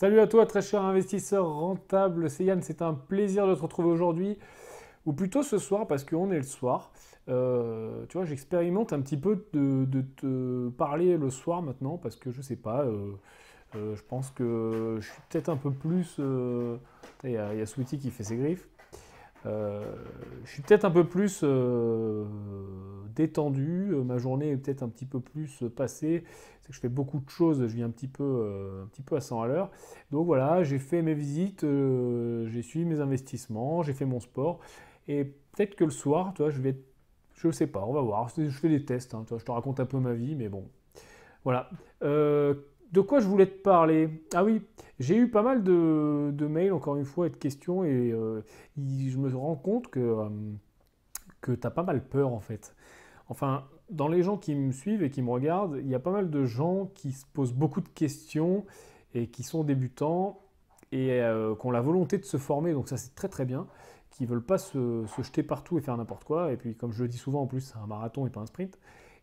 Salut à toi très cher investisseur rentable, c'est Yann, c'est un plaisir de te retrouver aujourd'hui, ou plutôt ce soir parce qu'on est le soir. Euh, tu vois, j'expérimente un petit peu de, te parler le soir maintenant parce que je sais pas, euh, euh, je pense que je suis peut-être un peu plus... Il y, a, a qui fait ses griffes. Euh, je suis peut-être un peu plus euh, détendu, euh, ma journée est peut-être un petit peu plus passée, c'est que je fais beaucoup de choses, je viens un petit peu, un petit peu à 100 à l'heure. Donc voilà, j'ai fait mes visites, j'ai suivi mes investissements, j'ai fait mon sport, et peut-être que le soir, tu je vais je sais pas, on va voir, je fais des tests, hein, je te raconte un peu ma vie, mais bon, voilà de quoi je voulais te parler Ah oui, j'ai eu pas mal de, mails, encore une fois, et de questions, et euh, je me rends compte que, euh, que tu as pas mal peur, en fait. Enfin, dans les gens qui me suivent et qui me regardent, il y a pas mal de gens qui se posent beaucoup de questions et qui sont débutants et euh, qui ont la volonté de se former, donc ça c'est très très bien, qui ne veulent pas se, se, jeter partout et faire n'importe quoi, et puis comme je le dis souvent, en plus c'est un marathon et pas un sprint.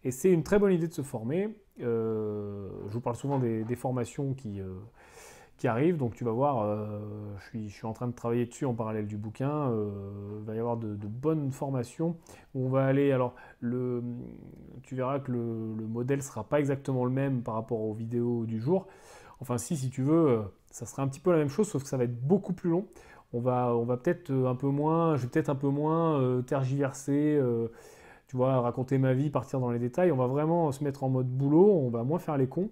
Et c'est une très bonne idée de se former. Euh, je vous parle souvent des, formations qui, euh, qui arrivent, donc tu vas voir, euh, je, suis, je, suis, en train de travailler dessus en parallèle du bouquin. il va y avoir de, bonnes formations on va aller. Alors, le, tu verras que le, modèle ne sera pas exactement le même par rapport aux vidéos du jour. Enfin, si, si tu veux, ça sera un petit peu la même chose, sauf que ça va être beaucoup plus long. On va, on va peut-être un peu moins, je vais peut-être un peu moins tergiverser raconter ma vie, partir dans les détails. On va vraiment se mettre en mode boulot, on va moins faire les cons.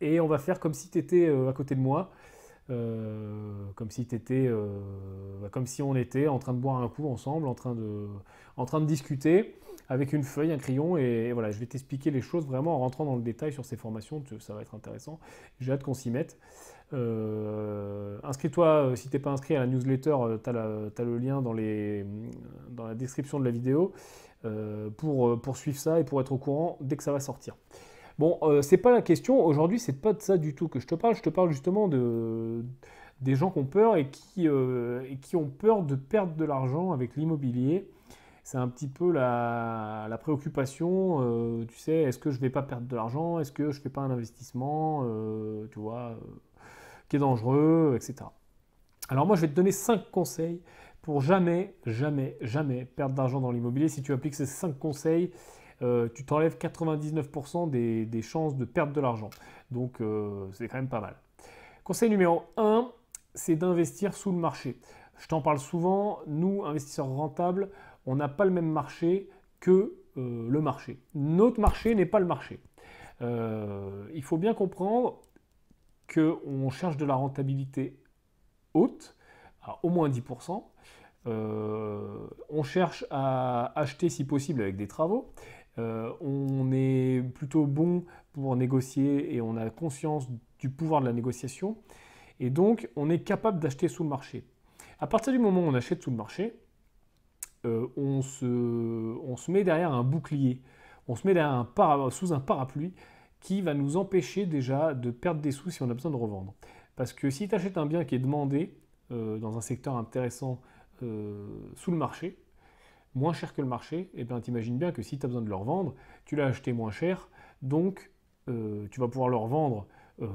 Et on va faire comme si tu étais euh, à côté de moi, euh, comme si euh, comme si on était en train de boire un coup ensemble, en train de, en train de discuter avec une feuille, un crayon, et, voilà, je vais t'expliquer les choses vraiment en rentrant dans le détail sur ces formations, ça va être intéressant. J'ai hâte qu'on s'y mette. Inscris-toi, si t'es pas inscrit à la newsletter, tu le lien dans, les, dans la description de la vidéo. Euh, pour, euh, poursuivre ça et pour être au courant dès que ça va sortir. Bon, euh, c'est pas la question. Aujourd'hui, c'est pas de ça du tout que je te parle. Je te parle justement de des gens qui ont peur et qui, et qui ont peur de perdre de l'argent avec l'immobilier. C'est un petit peu la, préoccupation, tu sais, est-ce que je vais pas perdre de l'argent Est-ce que je fais pas un investissement, tu vois, qui est dangereux, etc. Alors moi, je vais te donner 5 conseils pour jamais, jamais, jamais perdre d'argent dans l'immobilier. Si tu appliques ces 5 conseils, euh, tu t'enlèves 99% des, chances de perdre de l'argent. Donc euh, c'est quand même pas mal. Conseil numéro 1, c'est d'investir sous le marché. Je t'en parle souvent, nous, investisseurs rentables, on n'a pas le même marché que euh, le marché. Notre marché n'est pas le marché. il faut bien comprendre qu'on cherche de la rentabilité haute, au moins 10%. Euh, on cherche à acheter si possible avec des travaux. Euh, on est plutôt bon pour négocier et on a conscience du pouvoir de la négociation. Et donc, on est capable d'acheter sous le marché. À partir du moment où on achète sous le marché, euh, on, se, on, se, met derrière un bouclier, on se met derrière un sous un parapluie qui va nous empêcher déjà de perdre des sous si on a besoin de revendre. Parce que si tu achètes un bien qui est demandé, euh, dans un secteur intéressant euh, sous le marché, moins cher que le marché, et eh bien t'imagines bien que si tu as besoin de leur vendre tu l'as acheté moins cher, donc euh, tu vas pouvoir leur vendre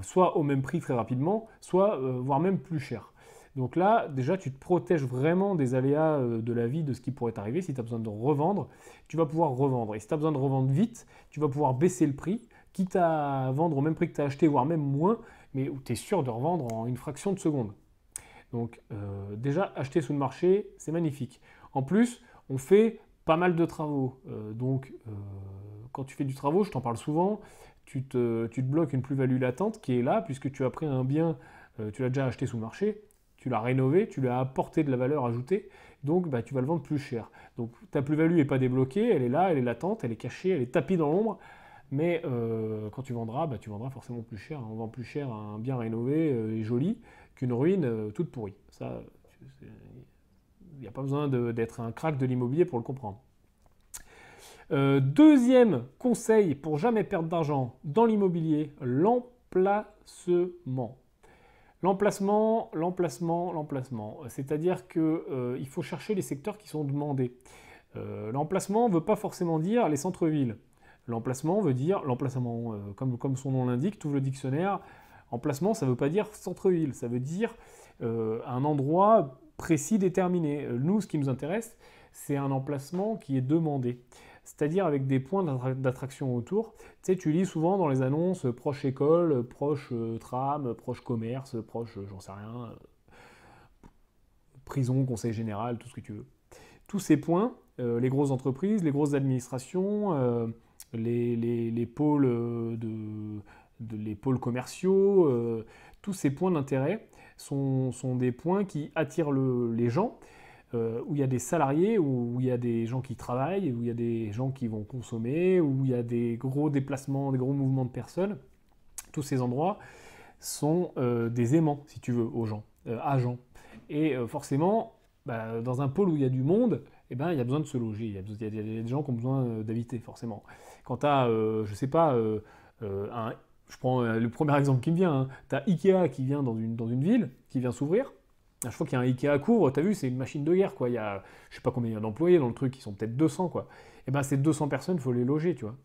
soit au même prix très rapidement, soit voire même plus cher. Donc là, déjà, tu te protèges vraiment des aléas de la vie, de ce qui pourrait t'arriver. Si tu as besoin de revendre, tu vas pouvoir revendre. Et si tu as besoin de revendre vite, tu vas pouvoir baisser le prix, quitte à vendre au même prix que tu as acheté, voire même moins, mais où tu es sûr de revendre en une fraction de seconde. Donc euh, déjà, acheter sous le marché, c'est magnifique. En plus, on fait pas mal de travaux. Euh, donc euh, quand tu fais du travaux, je t'en parle souvent, tu te, bloques une plus-value latente qui est là puisque tu as pris un bien, tu l'as déjà acheté sous le marché, tu l'as rénové, tu lui as apporté de la valeur ajoutée, donc bah, tu vas le vendre plus cher. Donc ta plus-value n'est pas débloquée, elle est là, elle est latente, elle est cachée, elle est tapie dans l'ombre. Mais quand tu vendras, bah, tu vendras forcément plus cher. Hein. On vend plus cher un bien rénové et joli qu'une ruine euh, toute pourrie. Ça, il n'y a pas besoin d'être un crack de l'immobilier pour le comprendre. Euh, deuxième conseil pour jamais perdre d'argent dans l'immobilier, l'emplacement. L'emplacement, l'emplacement, l'emplacement. C'est-à-dire qu'il euh, faut chercher les secteurs qui sont demandés. l'emplacement ne veut pas forcément dire les centres-villes. L'emplacement veut dire l'emplacement, comme, comme son nom l'indique, tout le dictionnaire, Emplacement, ça ne veut pas dire centre-ville, ça veut dire euh, un endroit précis déterminé. Euh, nous, ce qui nous intéresse, c'est un emplacement qui est demandé, c'est-à-dire avec des points d'attraction autour. Tu sais, tu lis souvent dans les annonces euh, proche école, proche tram, proche commerce, proche, j'en sais rien, prison, conseil général, tout ce que tu veux. Tous ces points, les grosses entreprises, les grosses administrations, les, pôles de les pôles commerciaux, euh, tous ces points d'intérêt sont, sont, des points qui attirent les gens, euh, où il y a des salariés, où, il y a des gens qui travaillent, où il y a des gens qui vont consommer, où il y a des gros déplacements, des gros mouvements de personnes. Tous ces endroits sont euh, des aimants, si tu veux, aux gens, à gens. Et forcément, bah, dans un pôle où il y a du monde, et eh ben, il y a besoin de se loger, il y, a, des gens qui ont besoin d'habiter, forcément. Quant à, je sais pas, un je prends euh, le premier exemple qui me vient, hein. tu as Ikea qui vient dans une, ville, qui vient s'ouvrir. À ah, chaque fois qu'il y a un Ikea couvre, tu as vu, c'est une machine de guerre, quoi. Il y a, je sais pas combien il y a d'employés dans le truc, ils sont peut-être 200, quoi. Et eh ben ces 200 personnes, il faut les loger, tu vois.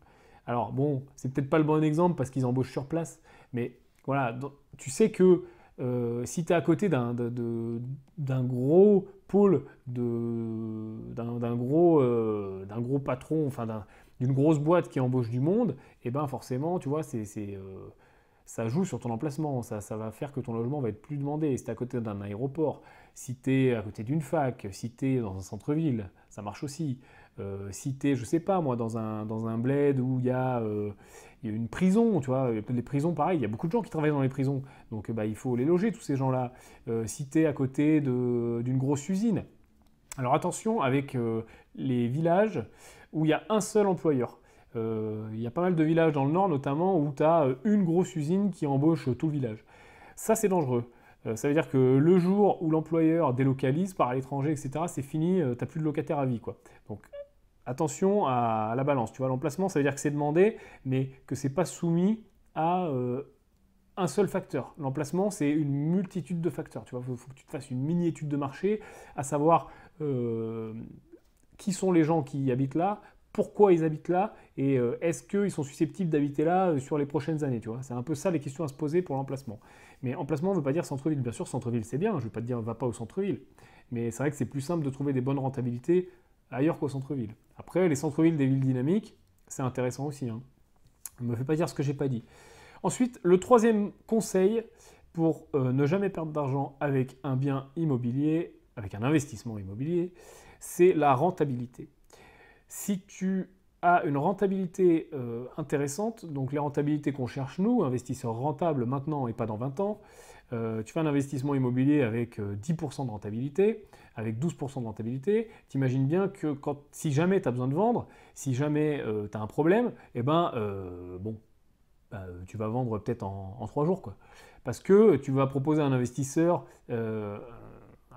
Alors bon, c'est peut-être pas le bon exemple parce qu'ils embauchent sur place, mais voilà, tu sais que euh, si tu es à côté d'un gros pôle, d'un gros, euh, gros patron, enfin d'un d'une grosse boîte qui embauche du monde, et eh ben forcément, tu vois, c'est, euh, ça joue sur ton emplacement, ça, va faire que ton logement va être plus demandé. Si tu à côté d'un aéroport, si à côté d'une fac, si dans un centre-ville, ça marche aussi. Euh, si tu je sais pas moi, dans un, dans un bled où il y, a euh, une prison, tu vois, les prisons, pareil, il y a beaucoup de gens qui travaillent dans les prisons, donc bah, il faut les loger, tous ces gens-là. Euh, si à côté d'une grosse usine, alors attention avec les villages, où il y a un seul employeur. Euh, il y a pas mal de villages dans le nord notamment où tu as euh, une grosse usine qui embauche euh, tout le village. Ça c'est dangereux. ça veut dire que le jour où l'employeur délocalise, par à l'étranger, etc., c'est fini, tu n'as plus de locataire à vie. Quoi. Donc attention à, la balance. Tu vois, l'emplacement, ça veut dire que c'est demandé, mais que c'est pas soumis à un seul facteur. L'emplacement, c'est une multitude de facteurs. Tu vois, il faut, faut, que tu te fasses une mini-étude de marché, à savoir qui sont les gens qui habitent là, pourquoi ils habitent là et euh, est-ce qu'ils sont susceptibles d'habiter là euh, sur les prochaines années, tu vois. C'est un peu ça les questions à se poser pour l'emplacement. Mais emplacement ne veut pas dire centre-ville. Bien sûr, centre-ville, c'est bien. Je ne veux pas te dire va pas au centre-ville. Mais c'est vrai que c'est plus simple de trouver des bonnes rentabilités ailleurs qu'au centre-ville. Après, les centres-villes des villes dynamiques, c'est intéressant aussi. Hein. Ne me fais pas dire ce que j'ai pas dit. Ensuite, le troisième conseil pour euh, ne jamais perdre d'argent avec un bien immobilier, avec un investissement immobilier, c'est la rentabilité. Si tu as une rentabilité euh, intéressante, donc les rentabilités qu'on cherche nous, investisseurs rentables maintenant et pas dans 20 ans, euh, tu fais un investissement immobilier avec 10% euh, de rentabilité, avec 12% de rentabilité, t'imagines bien que si jamais tu as besoin de vendre, si jamais tu as un problème, eh ben, bon, bah, tu vas vendre peut-être en, en 3 jours. Quoi. Parce que tu vas proposer à un investisseur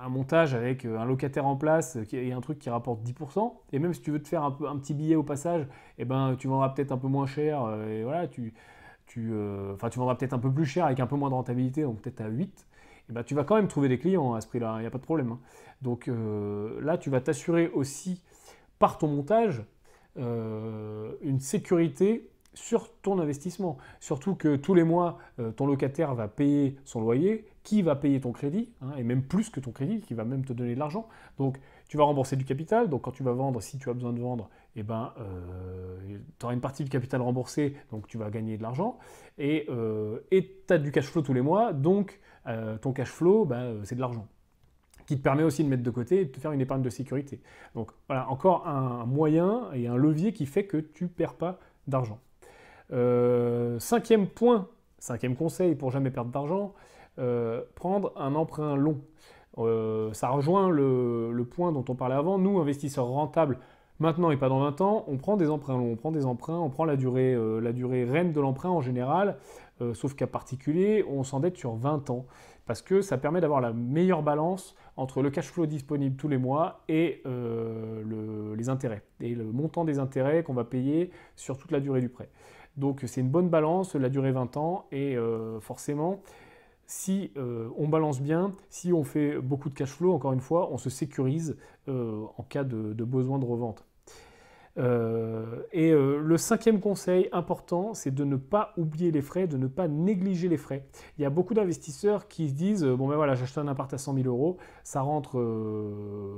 un montage avec euh, un locataire en place euh, et un truc qui rapporte 10%. Et même si tu veux te faire un, un petit billet au passage, eh ben, tu vendras peut-être un peu moins cher. Euh, et voilà, tu, tu, tu vendras peut-être un peu plus cher avec un peu moins de rentabilité, donc peut-être à 8. et eh ben, tu vas quand même trouver des clients à ce prix-là, il hein, n'y a pas de problème. Hein. Donc là, tu vas t'assurer aussi par ton montage une sécurité sur ton investissement. Surtout que tous les mois, euh, ton locataire va payer son loyer, qui va payer ton crédit, hein, et même plus que ton crédit, qui va même te donner de l'argent. Donc tu vas rembourser du capital, donc quand tu vas vendre, si tu as besoin de vendre, eh ben, euh, tu auras une partie du capital remboursé, donc tu vas gagner de l'argent, et euh, tu as du cash flow tous les mois, donc ton cash flow, ben, c'est de l'argent qui te permet aussi de mettre de côté et de te faire une épargne de sécurité. Donc voilà, encore un moyen et un levier qui fait que tu perds pas d'argent. Euh, cinquième point, cinquième conseil pour jamais perdre d'argent, euh, prendre un emprunt long. Euh, ça rejoint le, point dont on parlait avant. Nous, investisseurs rentables, maintenant et pas dans 20 ans, on prend des emprunts longs, on prend des emprunts, on prend la durée, la durée reine de l'emprunt en général, sauf cas particulier, on s'endette sur 20 ans. Parce que ça permet d'avoir la meilleure balance entre le cash flow disponible tous les mois et les intérêts, et le montant des intérêts qu'on va payer sur toute la durée du prêt. Donc c'est une bonne balance, la durée 20 ans, et euh, forcément, si euh, on balance bien, si on fait beaucoup de cash flow, encore une fois, on se sécurise euh, en cas de, besoin de revente. et le cinquième conseil important, c'est de ne pas oublier les frais, de ne pas négliger les frais. Il y a beaucoup d'investisseurs qui se disent, bon ben voilà, j'achète un appart à 100 000 euros, ça rentre,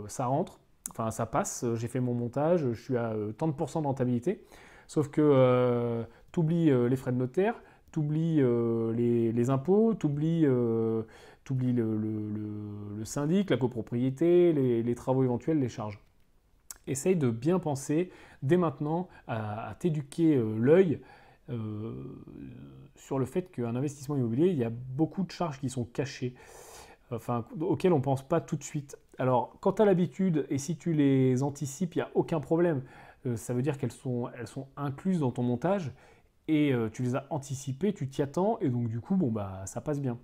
ça rentre, enfin ça passe, j'ai fait mon montage, je suis à tant de de rentabilité. Sauf que T'oublies euh, les frais de notaire, t'oublies euh, les, impôts, tu euh, le, syndic, la copropriété, les, travaux éventuels, les charges. Essaye de bien penser dès maintenant à, t'éduquer l'œil sur le fait qu'un investissement immobilier, il y a beaucoup de charges qui sont cachées, enfin, auxquelles on ne pense pas tout de suite. Alors, quand à l'habitude et si tu les anticipes, il n'y a aucun problème. ça veut dire qu'elles elles sont incluses dans ton montage et euh, tu les as anticipés, tu t'y attends, et donc du coup, bon, bah, ça passe bien.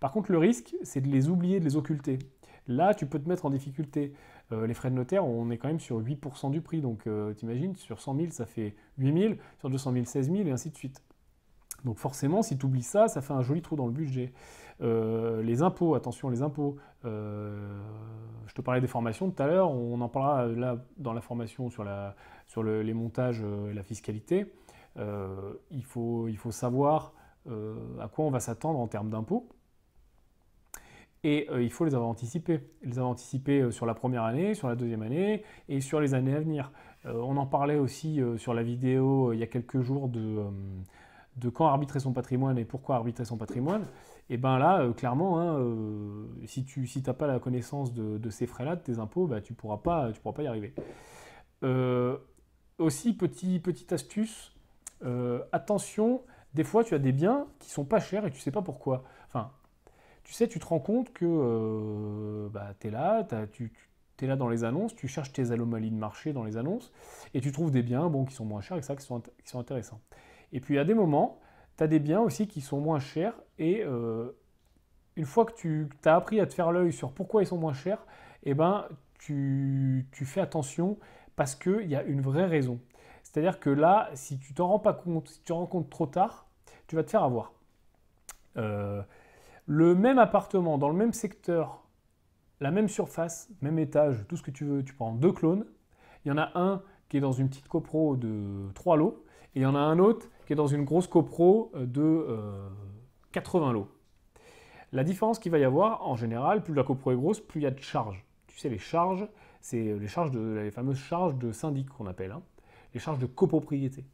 Par contre, le risque, c'est de les oublier, de les occulter. Là, tu peux te mettre en difficulté. Euh, les frais de notaire, on est quand même sur 8% du prix, donc euh, t'imagines, sur 100 000, ça fait 8 000, sur 200 000, 16 000, et ainsi de suite. Donc forcément, si tu oublies ça, ça fait un joli trou dans le budget. les impôts, attention, les impôts. je te parlais des formations tout à l'heure, on en parlera là dans la formation sur, les montages et la fiscalité. Euh, il, faut, savoir euh, à quoi on va s'attendre en termes d'impôts. Et euh, il faut les avoir anticipés. Les avoir anticipés sur la première année, sur la deuxième année et sur les années à venir. on en parlait aussi sur la vidéo il y a quelques jours de, quand arbitrer son patrimoine et pourquoi arbitrer son patrimoine. Et eh bien là, clairement, hein, si tu n'as pas la connaissance de, ces frais-là, de tes impôts, bah, tu ne pourras, pas, pourras pas y arriver. aussi, petit, petite astuce, euh, attention, des fois tu as des biens qui sont pas chers et tu sais pas pourquoi. Enfin, tu sais, tu te rends compte que euh, bah, tu es là, tu, es là dans les annonces, tu cherches tes anomalies de marché dans les annonces et tu trouves des biens bon, qui sont moins chers et ça, qui sont, intéressants. Et puis à des moments, tu as des biens aussi qui sont moins chers et euh, une fois que tu as appris à te faire l'œil sur pourquoi ils sont moins chers, eh ben, tu, tu fais attention parce qu'il y a une vraie raison. C'est-à-dire que là, si tu t'en rends pas compte, si tu te rends compte trop tard, tu vas te faire avoir. Euh, le même appartement, dans le même secteur, la même surface, même étage, tout ce que tu veux, tu prends deux clones. Il y en a un qui est dans une petite copro de 3 lots, et il y en a un autre qui est dans une grosse copro de 80 euh, lots. La différence qu'il va y avoir, en général, plus la copro est grosse, plus il y a de charges. Tu sais, les charges, c'est les charges de les fameuses charges de syndic qu'on appelle. Hein les charges de copropriété.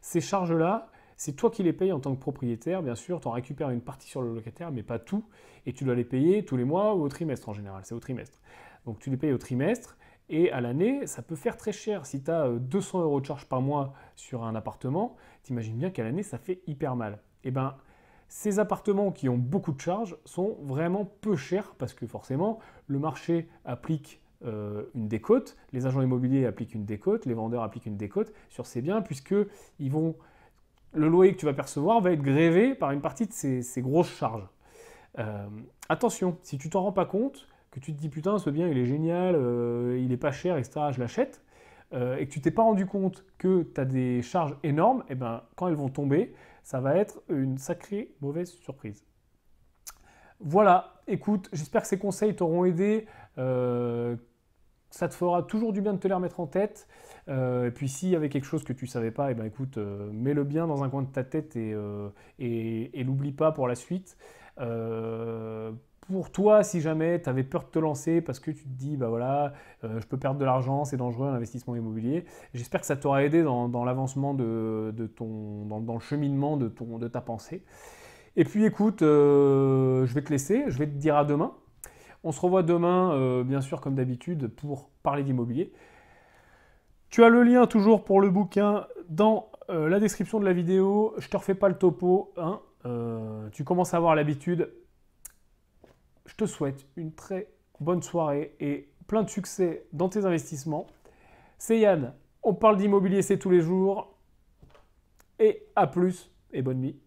Ces charges-là, c'est toi qui les payes en tant que propriétaire, bien sûr, tu en récupères une partie sur le locataire, mais pas tout, et tu dois les payer tous les mois ou au trimestre en général, c'est au trimestre. Donc tu les payes au trimestre, et à l'année, ça peut faire très cher. Si tu as 200 euros de charges par mois sur un appartement, t'imagines bien qu'à l'année, ça fait hyper mal. Et eh ben, ces appartements qui ont beaucoup de charges sont vraiment peu chers, parce que forcément, le marché applique euh, une décote, les agents immobiliers appliquent une décote, les vendeurs appliquent une décote sur ces biens, puisque ils vont, le loyer que tu vas percevoir va être grévé par une partie de ces, grosses charges. Euh, attention, si tu t'en rends pas compte, que tu te dis putain ce bien il est génial, euh, il est pas cher, etc., je l'achète, et que tu t'es pas rendu compte que tu as des charges énormes, et eh ben quand elles vont tomber, ça va être une sacrée mauvaise surprise. Voilà, écoute, j'espère que ces conseils t'auront aidé ça te fera toujours du bien de te les remettre en tête. Euh, et puis s'il y avait quelque chose que tu savais pas, et eh ben écoute, euh, mets-le bien dans un coin de ta tête et, euh, l'oublie pas pour la suite. Euh, pour toi, si jamais tu avais peur de te lancer parce que tu te dis, bah voilà, je peux perdre de l'argent, c'est dangereux l'investissement immobilier, j'espère que ça t'aura aidé dans, l'avancement de, ton, dans, le cheminement de ta pensée. Et puis écoute, je vais te laisser, je vais te dire à demain on se revoit demain, euh, bien sûr, comme d'habitude, pour parler d'immobilier. Tu as le lien toujours pour le bouquin dans euh, la description de la vidéo. Je te refais pas le topo. Hein. Euh, tu commences à avoir l'habitude. Je te souhaite une très bonne soirée et plein de succès dans tes investissements. C'est Yann. On parle d'immobilier, c'est tous les jours. Et à plus et bonne nuit.